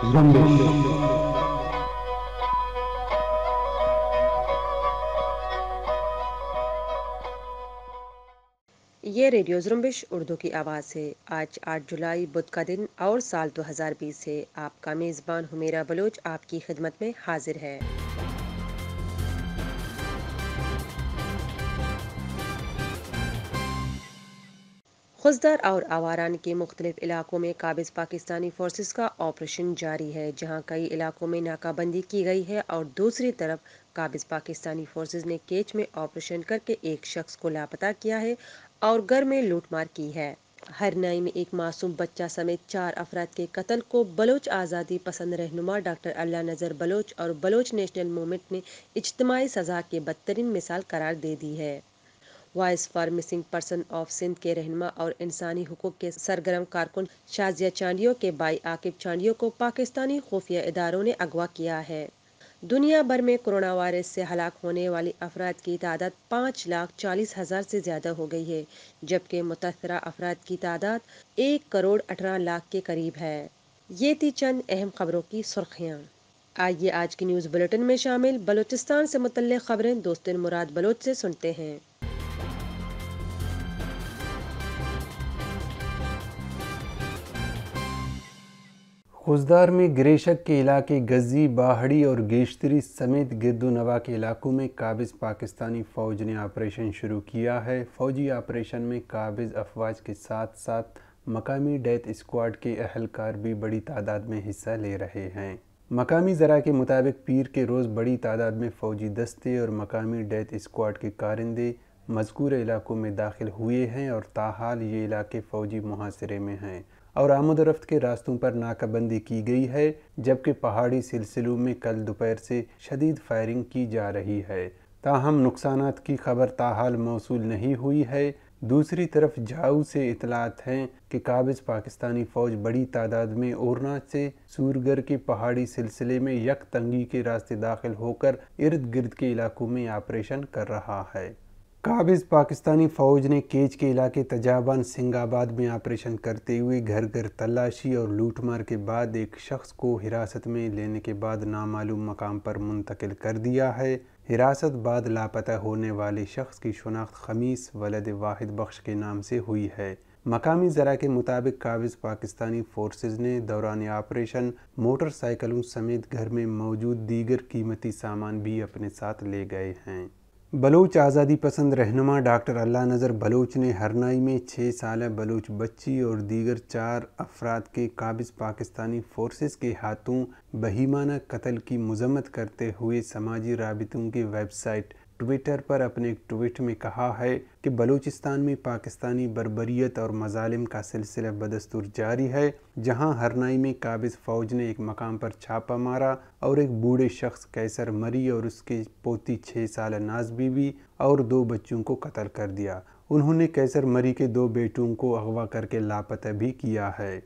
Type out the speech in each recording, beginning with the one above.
ये रेडियो जुम्बिश उर्दू की आवाज़ है आज 8 जुलाई बुध का दिन और साल 2020 है आपका मेज़बान हुमेरा बलोच आपकी खिदमत में हाजिर है खुजदार और आवारान के मुख्तलिफ इलाकों में काबिज पाकिस्तानी फोर्सेस का ऑपरेशन जारी है जहां कई इलाकों में नाकाबंदी की गई है और दूसरी तरफ काबिज पाकिस्तानी फोर्सेस ने केच में ऑपरेशन करके एक शख्स को लापता किया है और घर में लूटमार की है हरनाई में एक मासूम बच्चा समेत चार अफराद के कत्ल को बलोच आज़ादी पसंद रहनुमा डॉक्टर अल्लाह नज़र बलोच और बलोच नेशनल मूवमेंट ने इज्तमाही सजा के बदतरीन मिसाल करार दे दी है voice for missing person of Sindh के रहनमा और इंसानी हकूक के सरगर्म कारकुन शाजिया चांडियो के बाई आकिब चांडियो को पाकिस्तानी खुफिया इदारों ने अगवा किया है दुनिया भर में कोरोना वायरस से हलाक होने वाले अफराद की तादाद पाँच लाख चालीस हज़ार से ज़्यादा हो गई है जबकि मुतासरा अफराद की तादाद एक करोड़ अठारह लाख के करीब है ये थी चंद अहम खबरों की सुर्खियाँ आइए आज की न्यूज़ बुलेटिन में शामिल बलूचिस्तान से मुतल खबरें दोस्तिन मुराद बलोच से सुनते हैं खुजदार में ग्रेशक के इलाके गजी बाहड़ी और गेश्तरी समेत गिरदो नवा के इलाकों में काबिज़ पाकिस्तानी फ़ौज ने ऑपरेशन शुरू किया है फ़ौजी ऑपरेशन में काबिज़ अफवाज के साथ साथ मकामी डेथ स्क्वाड के अहलकार भी बड़ी तादाद में हिस्सा ले रहे हैं मकामी ज़रा के मुताबिक पीर के रोज़ बड़ी तादाद में फ़ौजी दस्ते और मकामी डेथ स्क्वाड के कारिंदे मजकूर इलाकों में दाखिल हुए हैं और ताहाल ये इलाके फ़ौजी मुहासरे में हैं और आमोदरफ्त के रास्तों पर नाकाबंदी की गई है जबकि पहाड़ी सिलसिलों में कल दोपहर से शदीद फायरिंग की जा रही है ताहम नुकसान की खबर ताहाल मौसू नहीं हुई है दूसरी तरफ जाऊ से इतलात हैं कि काबिज पाकिस्तानी फ़ौज बड़ी तादाद में ओरनाच से सूरगर के पहाड़ी सिलसिले में यक तंगी के रास्ते दाखिल होकर इर्द गिर्द के इलाकों में ऑपरेशन कर रहा है काबिज पाकिस्तानी फ़ौज ने केच के इलाके तजाबान सिंगाबाद में ऑपरेशन करते हुए घर घर तलाशी और लूटमार के बाद एक शख्स को हिरासत में लेने के बाद नामालूम मकाम पर मुंतकिल कर दिया है हिरासत बाद लापता होने वाले शख्स की शनाख्त खमीस वलद वाहिद बख्श के नाम से हुई है मकामी ज़रा के मुताबिक काबिज पाकिस्तानी फोर्सेज ने दौरान ऑपरेशन मोटरसाइकिलों समेत घर में मौजूद दीगर कीमती सामान भी अपने साथ ले गए हैं बलोच आज़ादी पसंद रहनुमा डॉक्टर अल्लाह नज़र बलोच ने हरनाई में छः साल बलोच बच्ची और दीगर चार अफराद के काबिज पाकिस्तानी फोर्सेस के हाथों बहीमाना कत्ल की मजम्मत करते हुए समाजी रबितों की वेबसाइट ट्विटर पर अपने एक ट्वीट में कहा है कि बलूचिस्तान में पाकिस्तानी बरबरीत और मजालिम का सिलसिला बदस्तूर जारी है जहां हरनाई में काबिज फ़ौज ने एक मकाम पर छापा मारा और एक बूढ़े शख्स कैसर मरी और उसकी पोती छः साल नाज बीवी और दो बच्चों को कत्ल कर दिया उन्होंने कैसर मरी के दो बेटों को अगवा करके लापता भी किया है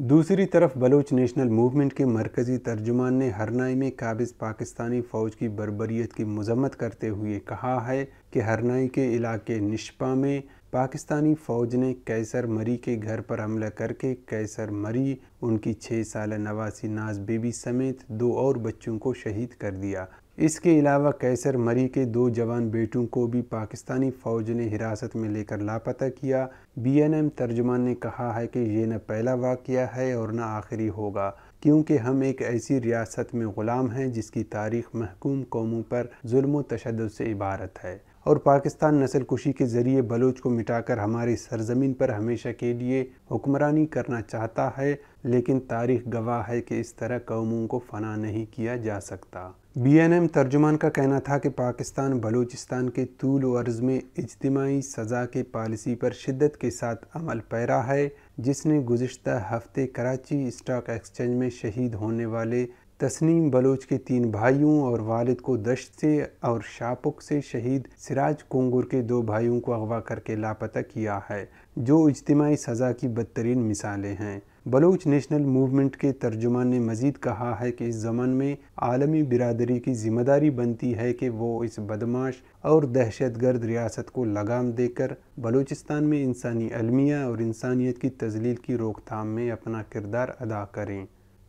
दूसरी तरफ बलोच नेशनल मूवमेंट के मरकज़ी तर्जुमान ने हरनाई में काबिज़ पाकिस्तानी फ़ौज की बरबरीत की मजम्मत करते हुए कहा है कि हरनाई के इलाके निष्पा में पाकिस्तानी फ़ौज ने कैसर मरी के घर पर हमला करके कैसर मरी उनकी छः साल नवासी नाज बेबी समेत दो और बच्चों को शहीद कर दिया इसके अलावा कैसर मरी के दो जवान बेटों को भी पाकिस्तानी फ़ौज ने हिरासत में लेकर लापता किया बीएनएम तर्जुमान ने कहा है कि ये न पहला वाक़ है और न आखिरी होगा क्योंकि हम एक ऐसी रियासत में ग़ुलाम हैं जिसकी तारीख महकूम कौमों पर जुल्म तशद से इबारत है और पाकिस्तान नसल कुशी के ज़रिए बलोच को मिटाकर हमारी सरजमीन पर हमेशा के लिए हुक्मरानी करना चाहता है लेकिन तारीख गवाह है कि इस तरह कौमों को फना नहीं किया जा सकता बीएनएम तर्जुमान का कहना था कि पाकिस्तान बलूचिस्तान के तूल वर्ज में इजतमाही सज़ा के पॉलिसी पर शिद्दत के साथ अमल पैरा है जिसने गुज्त हफ्ते कराची स्टॉक एक्सचेंज में शहीद होने वाले तस्नीम बलोच के तीन भाइयों और वालिद को दश्त से और शापुक से शहीद सिराज कोंगुर के दो भाइयों को अगवा करके लापता किया है जो इजतमाही सज़ा की बदतरीन मिसालें हैं बलोच नेशनल मूवमेंट के तर्जुमान ने मज़ीद कहा है कि इस ज़मन में आलमी बिरादरी की जिम्मेदारी बनती है कि वो इस बदमाश और दहशत गर्द रियासत को लगाम देकर बलूचिस्तान में इंसानी अलमिया और इंसानियत की तजलील की रोकथाम में अपना किरदार अदा करें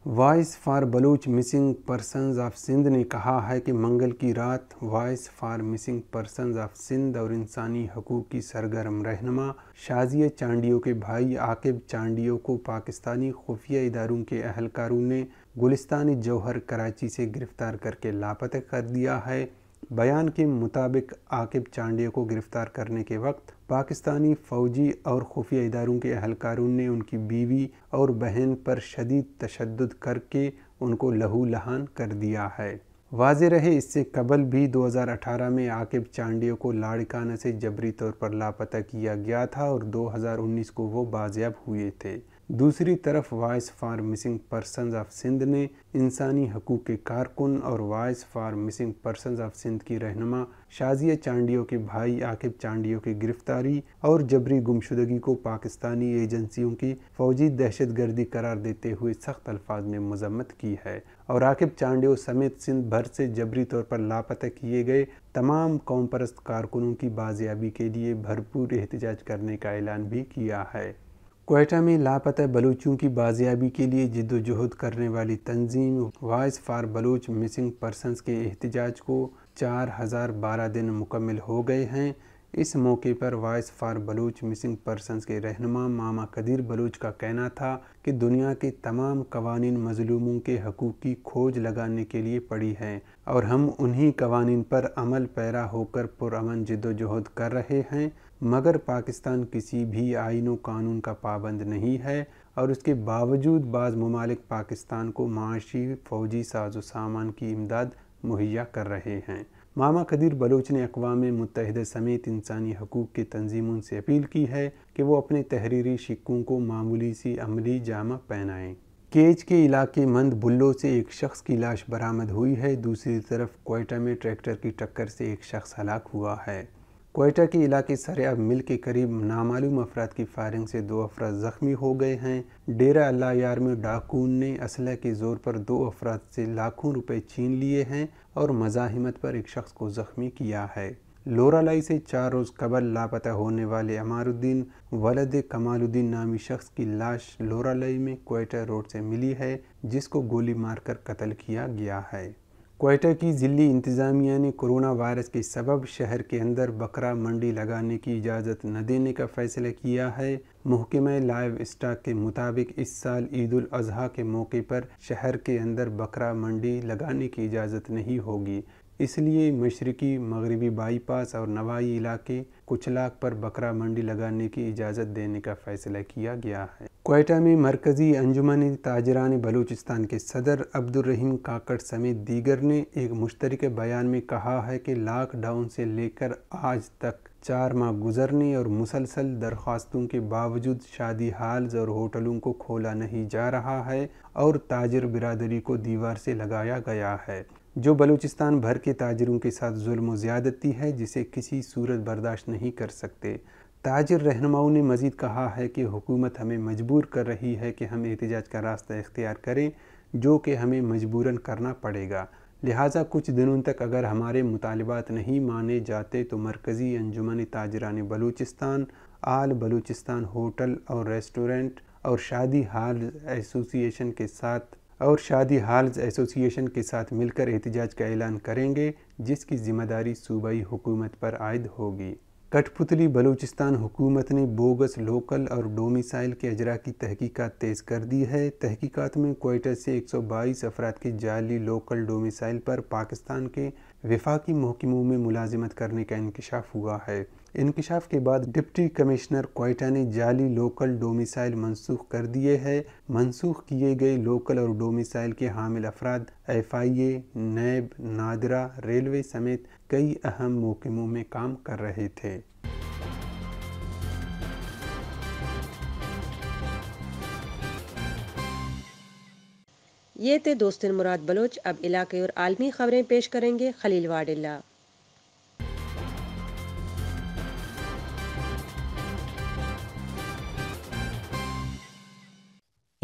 voice for Baloch missing persons of Sindh ने कहा है कि मंगल की रात voice for missing persons of Sindh और इंसानी हकूक़ की सरगर्म रहनमा शाजिया चांडियो के भाई आकिब चांडियो को पाकिस्तानी खुफिया इदारों के अहलकारों ने गुलिस्तानी जौहर कराची से गिरफ़्तार करके लापता कर दिया है बयान के मुताबिक आकिब चांडिया को गिरफ़्तार करने के वक्त पाकिस्तानी फ़ौजी और खुफिया इदारों के अहलकारों ने उनकी बीवी और बहन पर शदीद तशद करके उनको लहू लहान कर दिया है वाज रहे इससे कबल भी 2018 में आकिब चांडियो को लाड़काना से जबरी तौर पर लापता किया गया था और 2019 को वो बाजियाब हुए थे दूसरी तरफ voice for missing person of Sindh ने इंसानी हकूक़ के कारकुन और voice for missing person of Sindh की रहनमा शाजिया चांडियो के भाई आकिब चांडियो की गिरफ्तारी और जबरी गुमशुदगी को पाकिस्तानी एजेंसियों की फौजी दहशत गर्दी करार देते हुए सख्त अल्फाज में मजम्मत की है और आकिब चांडियो समेत सिंध भर से जबरी तौर पर लापता किए गए तमाम कौम परस्त कारकुनों की बाजियाबी के लिए भरपूर एहतजाज करने का ऐलान भी किया है कोयटा में लापता बलूचों की बाजियाबी के लिए जद्दोजहद करने वाली तंजीम voice for Baloch missing persons के एहतजाज को चार हज़ार बारह दिन मुकम्मल हो गए हैं इस मौके पर voice for Baloch missing persons के रहनुमा मामा कदीर बलूच का कहना था कि दुनिया के तमाम कवानीन मजलूमों के हकूक़ की खोज लगाने के लिए पड़ी है और हम उन्हीं कवानीन पर अमल पैरा होकर पुरमन जद्दोजहद कर रहे हैं मगर पाकिस्तान किसी भी आइन कानून का पाबंद नहीं है और उसके बावजूद बाज़ ममालिक पाकिस्तान को माशी फ़ौजी साजो सामान की इमदाद मुहैया कर रहे हैं मामा कदीर बलोच ने अकवा मुतहद समेत इंसानी हकूक़ की तंजीमों से अपील की है कि वो अपने तहरीरी शिक्कों को मामूली सी अमली जामा पहनाएं केज के इलाके मंद बुल्लो से एक शख्स की लाश बरामद हुई है दूसरी तरफ कोयटा में ट्रैक्टर की टक्कर से एक शख्स हलाक हुआ है कोयटा के इलाके सरेआब मिल के करीब नामालूम अफराद की फायरिंग से दो अफराद ज़ख्मी हो गए हैं डेरा अल्लाह यार में डाकून ने असलह के ज़ोर पर दो अफराद से लाखों रुपए छीन लिए हैं और मजाहमत पर एक शख्स को ज़ख्मी किया है लोरालाई से चार रोज़ कबल लापता होने वाले अमारुद्दीन वलद कमालुद्दीन नामी शख्स की लाश लोरालाई में कोयटा रोड से मिली है जिसको गोली मारकर कत्ल किया गया है कोयटा की ज़िली इंतज़ामिया ने कोरोना वायरस के सबब शहर के अंदर बकरा मंडी लगाने की इजाज़त न देने का फ़ैसला किया है महकम लाइव स्टाक के मुताबिक इस साल ईद अजी के मौके पर शहर के अंदर बकरा मंडी लगाने की इजाज़त नहीं होगी इसलिए मशरकी मगरबी बाईपास और नवाई इलाके कुचलाक पर बकरा मंडी लगाने की इजाज़त देने का फ़ैसला किया गया है कोयटा में मरकज़ी अंजुमन ताजरान बलूचिस्तान के सदर अब्दुलरहीम काकड़ समेत दीगर ने एक मुश्तरक बयान में कहा है कि लॉकडाउन से लेकर आज तक चार माह गुजरने और मुसलसल दरख्वास्तों के बावजूद शादी हाल्स और होटलों को खोला नहीं जा रहा है और ताजर बिरादरी को दीवार से लगाया गया है जो बलूचिस्तान भर के ताजरों के साथ जुल्म ज़्यादती है जिसे किसी सूरत बर्दाश्त नहीं कर सकते ताजर रहनुमाओं ने मज़ीद कहा है कि हुकूमत हमें मजबूर कर रही है कि हम एहतजाज का रास्ता इख्तियार करें जो कि हमें मजबूरन करना पड़ेगा लिहाजा कुछ दिनों तक अगर हमारे मुतालबात नहीं माने जाते तो मरकज़ी अंजुमन ताजरान बलूचिस्तान आल बलूचिस्तान होटल और रेस्टोरेंट और शादी हाल एसोसिएशन के साथ और शादी हाल्स एसोसिएशन के साथ मिलकर एहतजाज का ऐलान करेंगे जिसकी ज़िम्मेदारी सूबाई हुकूमत पर आयद होगी कठपुतली बलूचिस्तान हुकूमत ने बोगस लोकल और डोमिसाइल के अजरा की तहकीकात तेज़ कर दी है तहकीकात में कोयटा से 122 अफराद के जाली लोकल डोमिसाइल पर पाकिस्तान के विफाकी महकमों में मुलाजमत करने का इंकशाफ हुआ है इनकशाफ के बाद डिप्टी कमिश्नर कोयटा ने जाली लोकल डोमिसाइल मनसूख कर दिए है मनसूख किए गए लोकल और डोमिसाइल के हामिल अफराद F I A NAB NADRA railway समेत कई अहम मौकमों में काम कर रहे थे ये थे दोस्तिन मुराद बलोच अब इलाके और आलमी खबरें पेश करेंगे खलील वाडिल्ला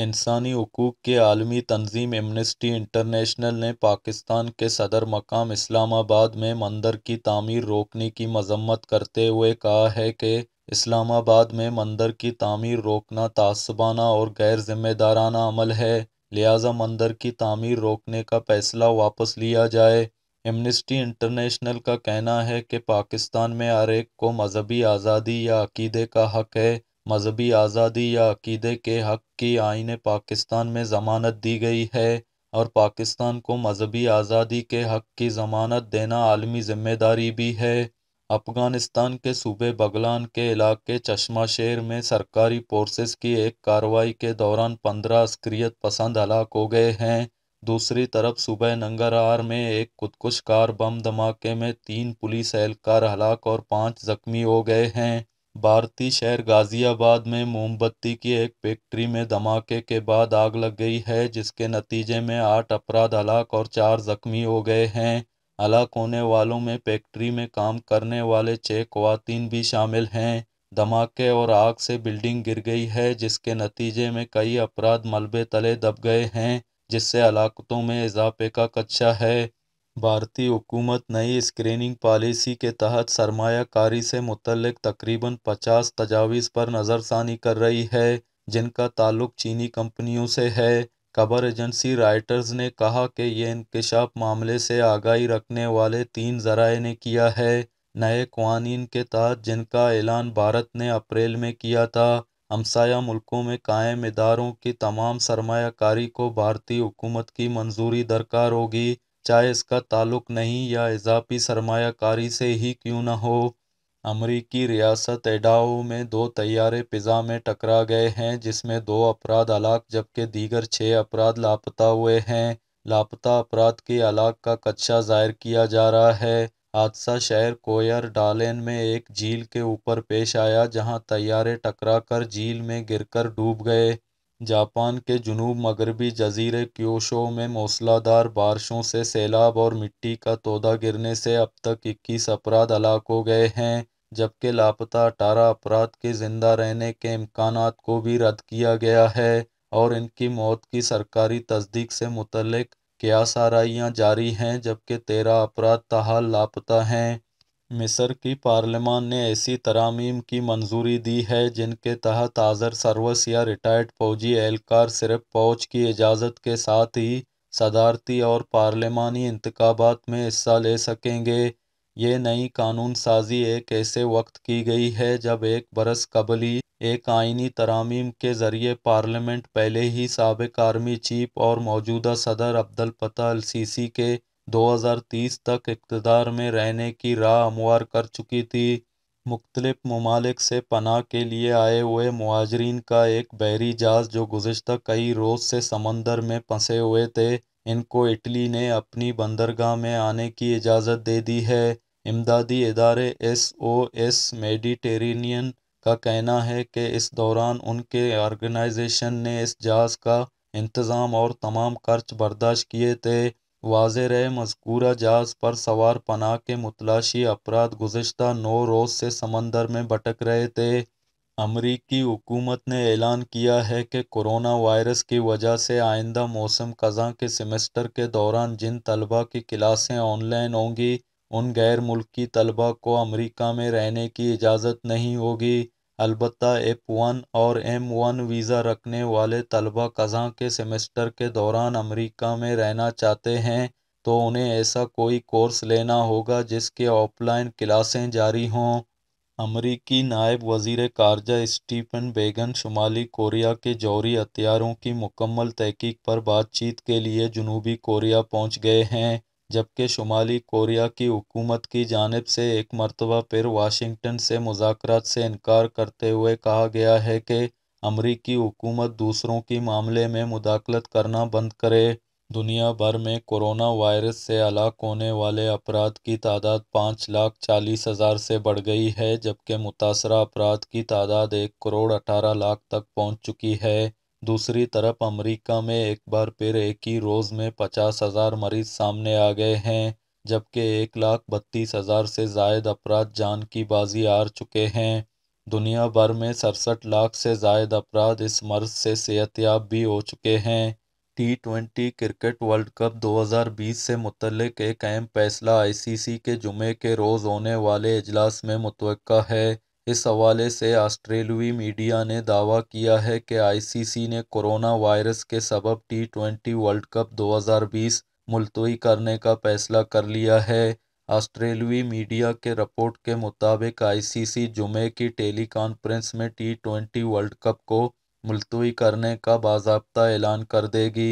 इंसानी हकूक़ के आलमी तंजीम एमनेस्टी इंटरनेशनल ने पाकिस्तान के सदर मकाम इस्लामाबाद में मंदिर की तामीर रोकने की मजम्मत करते हुए कहा है कि इस्लामाबाद में मंदिर की तामीर रोकना तसबाना और गैर जिम्मेदाराना अमल है लिहाजा मंदिर की तामीर रोकने का फैसला वापस लिया जाए एमनेस्टी इंटरनेशनल का कहना है कि पाकिस्तान में हर एक को मजहबी आज़ादी या अकीदे का हक है मजहबी आज़ादी या अक़ीदे के हक़ की आइन पाकिस्तान में ज़मानत दी गई है और पाकिस्तान को मजहबी आज़ादी के हक़ की ज़मानत देना आलमी ज़िम्मेदारी भी है अफ़गानिस्तान के सूबे बगलान के इलाके चश्मा शेर में सरकारी फोर्सेस की एक कार्रवाई के दौरान पंद्रह अस्क्रियत पसंद हलाक हो गए हैं दूसरी तरफ सूबह नंगरार में एक खुदकुश कार बम धमाके में तीन पुलिस एहलकार हलाक और पाँच जख्मी हो गए हैं भारतीय शहर गाजियाबाद में मोमबत्ती की एक फैक्ट्री में धमाके के बाद आग लग गई है जिसके नतीजे में आठ अपराध हलाक और चार जख्मी हो गए हैं हलाक होने वालों में फैक्ट्री में काम करने वाले छः खुवान भी शामिल हैं धमाके और आग से बिल्डिंग गिर गई है जिसके नतीजे में कई अपराध मलबे तले दब गए हैं जिससे हलाकतों में इजाफे का कच्चा है भारतीय हुकूमत नई स्क्रीनिंग पॉलिसी के तहत सरमाकारी से मुतलक तकरीबन पचास तजावीज़ पर नज़रसानी कर रही है जिनका ताल्लुक चीनी कंपनियों से है खबर एजेंसी राइटर्स ने कहा कि ये इंकशाफ मामले से आगाही रखने वाले तीन जराए ने किया है नए कवानीन के तहत जिनका ऐलान भारत ने अप्रैल में किया था हमसाया मुल्कों में कायम इदारों की तमाम सरमाकारी को भारतीय हुकूमत की मंजूरी दरकार होगी चाहे इसका ताल्लुक नहीं या इजाफी सरमाकारी से ही क्यों न हो अमरीकी रियासत एडाओ में दो तैयारे पिज़ा में टकरा गए हैं जिसमें दो अपराध हलाक जबकि दीगर छः अपराध लापता हुए हैं लापता अपराध के अलाक का कच्चा जाहिर किया जा रहा है हादसा शहर कोयर डालेन में एक झील के ऊपर पेश आया जहां तैयारे टकराकर झील में गिरकर डूब गए जापान के जुनूब मगरबी जजीरे क्योशो में मौसलाधार बारिशों से सैलाब और मिट्टी का तोदा गिरने से अब तक इक्कीस अपराध हलाक हो गए हैं जबकि लापता अठारह अपराध के जिंदा रहने के इम्कान को भी रद्द किया गया है और इनकी मौत की सरकारी तस्दीक से मुतलक क्या साराइयाँ जारी हैं जबकि तेरह अपराध तहाल लापता हैं मिस्र की पार्लियामान ने ऐसी तरामीम की मंजूरी दी है जिनके तहत आज़र सर्वस या रिटायर्ड फौजी एहलकार सिर्फ फौज की इजाज़त के साथ ही सदारती और पार्लियामानी इंतबात में हिस्सा ले सकेंगे ये नई कानून साजी एक ऐसे वक्त की गई है जब एक बरस कबली एक आइनी तरामीम के ज़रिए पार्लियामेंट पहले ही सबक आर्मी चीफ और मौजूदा सदर अब्दुल अलसी अल सीसी के 2030 तक इकतदार में रहने की राह हमवार कर चुकी थी मुख्तलफ ममालिक से पनाह के लिए आए हुए महाजरीन का एक बहरी जहाज़ जो गुज्त कई रोज़ से समंदर में फंसे हुए थे इनको इटली ने अपनी बंदरगाह में आने की इजाज़त दे दी है इमदादी इदारे एस ओ एस मेडिटेरियन का कहना है कि इस दौरान उनके ऑर्गेनाइजेशन ने इस जहाज़ का इंतज़ाम और तमाम खर्च बर्दाश्त किए थे वाज़ रहे मज़कूरा जहाज़ पर सवार पनाह के मुतलाशी अफराद गुज्त नौ रोज़ से समंदर में भटक रहे थे अमरीकी हुकूमत ने ऐलान किया है कि कोरोना वायरस की वजह से आइंदा मौसम कज़ा के सेमेस्टर के दौरान जिन तलबा की क्लासें ऑनलाइन होंगी उन गैर मुल्की तलबा को अमरीका में रहने की इजाज़त नहीं होगी अलबत् एफ वन और एम वन वीज़ा रखने वाले तलबा क़ज़ा के सेमेस्टर के दौरान अमरीका में रहना चाहते हैं तो उन्हें ऐसा कोई कोर्स लेना होगा जिसके ऑफलाइन क्लासें जारी हों अमरीकी नायब वज़ी खारजा स्टीफन बेगन शुमाली कोरिया के जौहरी हथियारों की मुकम्मल तहकीक पर बातचीत के लिए जनूबी कोरिया पहुँच गए हैं जबकि शुमाली कोरिया की हुकूमत की जानब से एक मरतबा फिर वाशिंगटन से मुजाकर से इनकार करते हुए कहा गया है कि अमरीकी हुकूमत दूसरों की मामले में मुदाखलत करना बंद करे दुनिया भर में कोरोना वायरस से हलाक होने वाले अपराध की तादाद पाँच लाख चालीस हज़ार से बढ़ गई है जबकि मुतासर अपराध की तादाद एक करोड़ अठारह लाख तक पहुँच चुकी है दूसरी तरफ अमेरिका में एक बार फिर एक ही रोज़ में पचास हज़ार मरीज सामने आ गए हैं जबकि एक लाख बत्तीस हज़ार से जायद अफराद जान की बाजी आ चुके हैं दुनिया भर में सड़सठ लाख से जायद अफराद इस मर्ज से सेहतयाब भी हो चुके हैं T twenty cricket world cup 2020 से मुतलक एक अहम फैसला आईसीसी के जुमे के रोज़ होने वाले इजलास में मुतव है इस हवाले से ऑस्ट्रेलवी मीडिया ने दावा किया है कि आईसीसी ने कोरोना वायरस के सबब टी ट्वेंटी वर्ल्ड कप 2020 मुलतवी करने का फैसला कर लिया है ऑस्ट्रेलवी मीडिया के रिपोर्ट के मुताबिक आईसीसी जुमे की टेली कॉन्फ्रेंस में टी ट्वेंटी वर्ल्ड कप को मुलतवी करने का बाबा ऐलान कर देगी